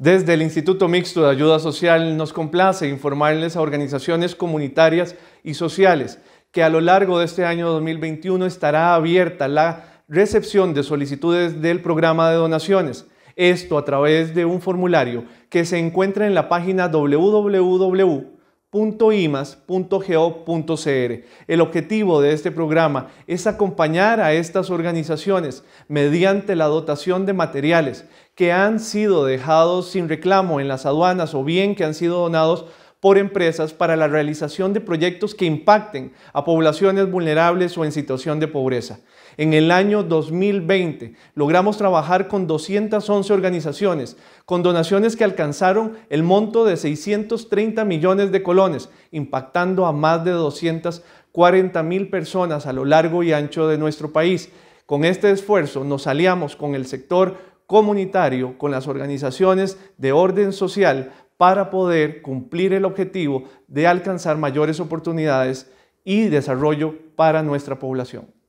Desde el Instituto Mixto de Ayuda Social nos complace informarles a organizaciones comunitarias y sociales que a lo largo de este año 2021 estará abierta la recepción de solicitudes del programa de donaciones. Esto a través de un formulario que se encuentra en la página www .imas.go.cr. El objetivo de este programa es acompañar a estas organizaciones mediante la dotación de materiales que han sido dejados sin reclamo en las aduanas o bien que han sido donados por empresas para la realización de proyectos que impacten a poblaciones vulnerables o en situación de pobreza. En el año 2020 logramos trabajar con 211 organizaciones, con donaciones que alcanzaron el monto de 630 millones de colones, impactando a más de 240 mil personas a lo largo y ancho de nuestro país. Con este esfuerzo nos aliamos con el sector comunitario, con las organizaciones de orden social, para poder cumplir el objetivo de alcanzar mayores oportunidades y desarrollo para nuestra población.